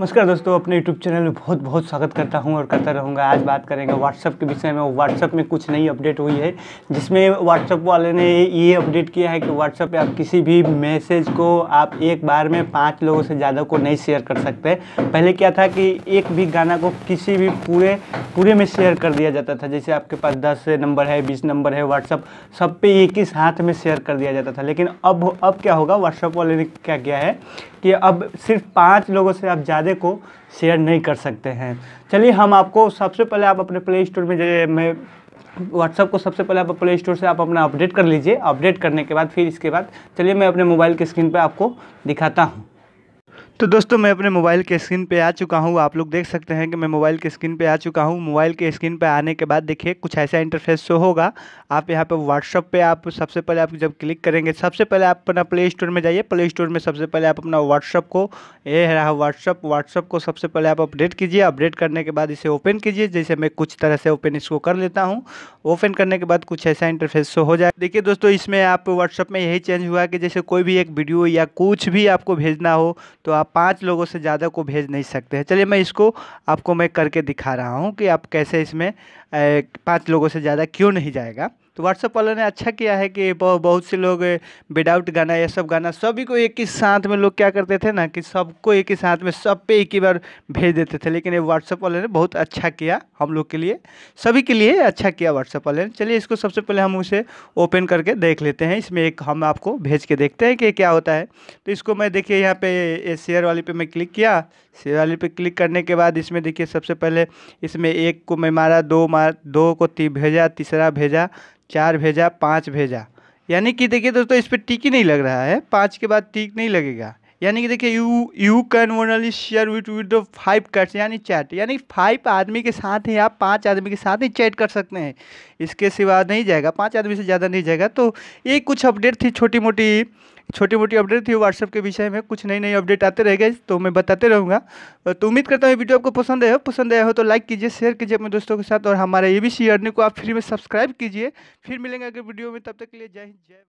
नमस्कार दोस्तों अपने YouTube चैनल में बहुत बहुत स्वागत करता हूं और करता रहूंगा आज बात करेंगे WhatsApp के विषय में WhatsApp में कुछ नई अपडेट हुई है जिसमें WhatsApp वाले ने ये अपडेट किया है कि WhatsApp पे आप किसी भी मैसेज को आप एक बार में पाँच लोगों से ज़्यादा को नहीं शेयर कर सकते पहले क्या था कि एक भी गाना को किसी भी पूरे पूरे में शेयर कर दिया जाता था जैसे आपके पास दस नंबर है बीस नंबर है व्हाट्सअप सब पे एक ही साथ में शेयर कर दिया जाता था लेकिन अब अब क्या होगा व्हाट्सअप वाले ने क्या किया है कि अब सिर्फ पाँच लोगों से आप ज़्यादा इरादे को शेयर नहीं कर सकते हैं चलिए हम आपको सबसे पहले आप अपने प्ले स्टोर में, मैं व्हाट्सअप को सबसे पहले आप प्ले स्टोर से आप अपना अपडेट कर लीजिए अपडेट करने के बाद फिर इसके बाद चलिए मैं अपने मोबाइल की स्क्रीन पर आपको दिखाता हूँ तो दोस्तों मैं अपने मोबाइल के स्क्रीन पे आ चुका हूँ आप लोग देख सकते हैं कि मैं मोबाइल के स्क्रीन पे आ चुका हूँ मोबाइल के स्क्रीन पे आने के बाद देखिए कुछ ऐसा इंटरफेस शो होगा आप यहाँ पे व्हाट्सअप पे आप सबसे पहले आप जब क्लिक करेंगे सबसे पहले आप अपना प्ले स्टोर में जाइए प्ले स्टोर में सबसे पहले आप अपना व्हाट्सअप को ये रहा व्हाट्सअप व्हाट्सअप को सबसे पहले आप अपडेट कीजिए अपडेट करने के बाद इसे ओपन कीजिए जैसे मैं कुछ तरह से ओपन इसको कर लेता हूँ ओपन करने के बाद कुछ ऐसा इंटरफेस हो जाए देखिए दोस्तों इसमें आप व्हाट्सअप में यही चेंज हुआ कि जैसे कोई भी एक वीडियो या कुछ भी आपको भेजना हो तो आप पाँच लोगों से ज़्यादा को भेज नहीं सकते हैं चलिए मैं इसको आपको मैं करके दिखा रहा हूँ कि आप कैसे इसमें पाँच लोगों से ज़्यादा क्यों नहीं जाएगा तो व्हाट्सअप वाले ने अच्छा किया है कि बहुत से लोग विदाउट गाना ये सब गाना सभी को एक ही साथ में लोग क्या करते थे ना कि सबको एक ही साथ में सब पे एक ही बार भेज देते थे लेकिन ये व्हाट्सअप वाले ने बहुत अच्छा किया हम लोग के लिए सभी के लिए अच्छा किया व्हाट्सअप वाले ने चलिए इसको सबसे पहले हम उसे ओपन करके देख लेते हैं इसमें एक हम आपको भेज के देखते हैं कि क्या होता है तो इसको मैं देखिए यहाँ पे शेयर वाली पे मैं क्लिक किया शेयर वाली पे क्लिक करने के बाद इसमें देखिए सबसे पहले इसमें एक को मैं मारा दो मार दो को ती भेजा तीसरा भेजा चार भेजा पाँच भेजा यानी कि देखिए दोस्तों इस पर टिक ही नहीं लग रहा है पाँच के बाद टिक नहीं लगेगा यानी कि देखिए you you can only share with with five cats यानी चैट यानी फाइव आदमी के साथ ही आप पाँच आदमी के साथ ही चैट कर सकते हैं इसके सिवा नहीं जाएगा पाँच आदमी से ज़्यादा नहीं जाएगा तो ये कुछ अपडेट थी छोटी मोटी छोटी मोटी अपडेट थी व्हाट्सएप के विषय में कुछ नई नई अपडेट आते रहेगा तो मैं बताते रहूँगा तो उम्मीद करता हूँ वीडियो आपको पसंद आया हो पसंद आया हो तो लाइक कीजिए शेयर कीजिए अपने दोस्तों के साथ और हमारे ए बी सी को आप फ्री में सब्सक्राइब कीजिए फिर मिलेंगे अगर वीडियो में तब तक के लिए जय हिंद जय